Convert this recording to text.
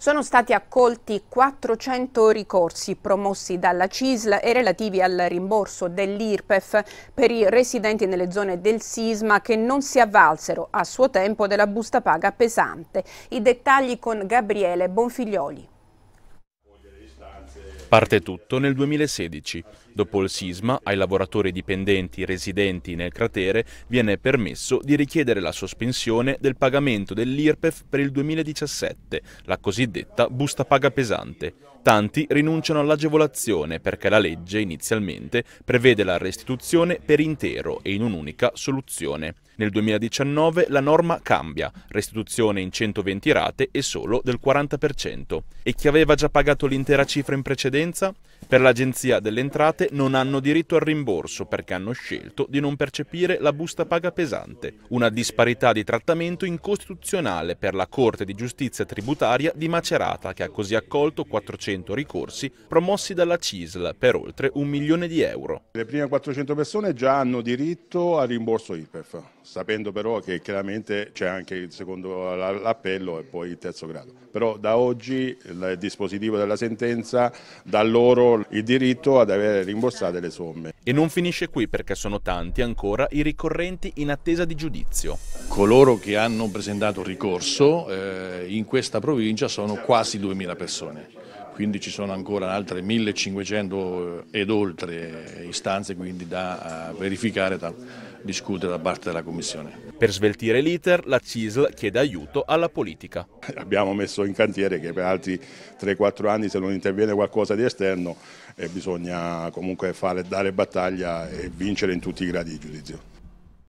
Sono stati accolti 400 ricorsi promossi dalla CISL e relativi al rimborso dell'IRPEF per i residenti nelle zone del sisma che non si avvalsero a suo tempo della busta paga pesante. I dettagli con Gabriele Bonfiglioli. Parte tutto nel 2016. Dopo il sisma, ai lavoratori dipendenti residenti nel cratere viene permesso di richiedere la sospensione del pagamento dell'IRPEF per il 2017, la cosiddetta busta paga pesante. Tanti rinunciano all'agevolazione perché la legge inizialmente prevede la restituzione per intero e in un'unica soluzione. Nel 2019 la norma cambia, restituzione in 120 rate e solo del 40%. E chi aveva già pagato l'intera cifra in precedenza? Per l'Agenzia delle Entrate non hanno diritto al rimborso perché hanno scelto di non percepire la busta paga pesante, una disparità di trattamento incostituzionale per la Corte di Giustizia Tributaria di Macerata che ha così accolto 400 ricorsi promossi dalla CISL per oltre un milione di euro. Le prime 400 persone già hanno diritto al rimborso IPEF, sapendo però che chiaramente c'è anche il secondo appello e poi il terzo grado. Però da oggi il dispositivo della sentenza dà loro il diritto ad avere rimborsate le somme. E non finisce qui perché sono tanti ancora i ricorrenti in attesa di giudizio. Coloro che hanno presentato ricorso eh, in questa provincia sono quasi 2.000 persone quindi ci sono ancora altre 1500 eh, ed oltre eh, istanze quindi da eh, verificare, da discutere da parte della Commissione. Per sveltire l'iter la CISL chiede aiuto alla politica. Abbiamo messo in cantiere che per altri 3-4 anni se non interviene qualcosa di esterno bisogna comunque fare, dare battaglia e vincere in tutti i gradi di giudizio.